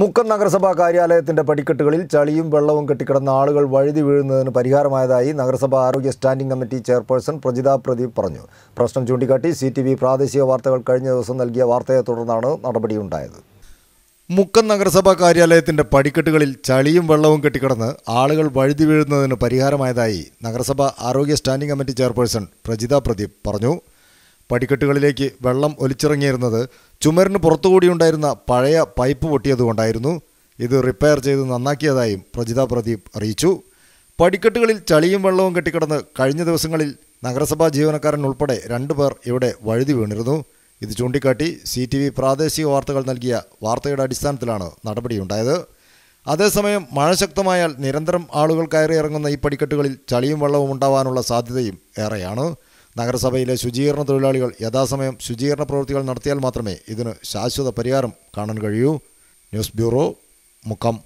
മുക്കം നഗരസഭാ കാര്യാലയത്തിന്റെ പടിക്കെട്ടുകളിൽ ചളിയും വെള്ളവും കെട്ടിക്കിടന്ന ആളുകൾ വഴുതി വീഴുന്നതിന് പരിഹാരമായതായി നഗരസഭാ ആരോഗ്യ standing committee chairperson Prajitha Pradeep പറഞ്ഞു പ്രശ്നം ചൂണ്ടിക്കാട്ടി സി പ്രാദേശിക വാർത്തകൾ കഴിഞ്ഞ ദിവസം നൽകിയ വാർത്തയെ തുടർന്നാണ് നടപടിയുണ്ടായത് മുക്കം നഗരസഭാ കാര്യാലയത്തിന്റെ പടിക്കെട്ടുകളിൽ ചളിയും വെള്ളവും കെട്ടിക്കിടന്ന് ആളുകൾ വഴുതി വീഴുന്നതിന് പരിഹാരമായതായി നഗരസഭാ ആരോഗ്യ standing committee chairperson Prajitha Pradeep പറഞ്ഞു പടിക്കെട്ടുകളിലേക്ക് വെള്ളം ഒലിച്ചിറങ്ങിയിരുന്നത് ചുമരിന് പുറത്തുകൂടിയുണ്ടായിരുന്ന പഴയ പൈപ്പ് പൊട്ടിയതുകൊണ്ടായിരുന്നു ഇത് റിപ്പയർ ചെയ്ത് നന്നാക്കിയതായും പ്രജിത പ്രദീപ് അറിയിച്ചു പടിക്കെട്ടുകളിൽ ചളിയും വെള്ളവും കെട്ടിക്കിടന്ന് കഴിഞ്ഞ ദിവസങ്ങളിൽ നഗരസഭാ ജീവനക്കാരൻ ഉൾപ്പെടെ രണ്ടുപേർ ഇവിടെ വഴുതി വീണിരുന്നു ഇത് ചൂണ്ടിക്കാട്ടി സി ടി വി പ്രാദേശിക വാർത്തകൾ നൽകിയ വാർത്തയുടെ അടിസ്ഥാനത്തിലാണ് നടപടിയുണ്ടായത് അതേസമയം മഴ ശക്തമായാൽ നിരന്തരം ആളുകൾ കയറിയിറങ്ങുന്ന ഈ പടിക്കെട്ടുകളിൽ ചളിയും വെള്ളവും ഉണ്ടാവാനുള്ള സാധ്യതയും ഏറെയാണ് നഗരസഭയിലെ ശുചീകരണ തൊഴിലാളികൾ യഥാസമയം ശുചീകരണ പ്രവൃത്തികൾ നടത്തിയാൽ മാത്രമേ ഇതിന് ശാശ്വത പരിഹാരം കാണാൻ കഴിയൂ ന്യൂസ് ബ്യൂറോ മുക്കം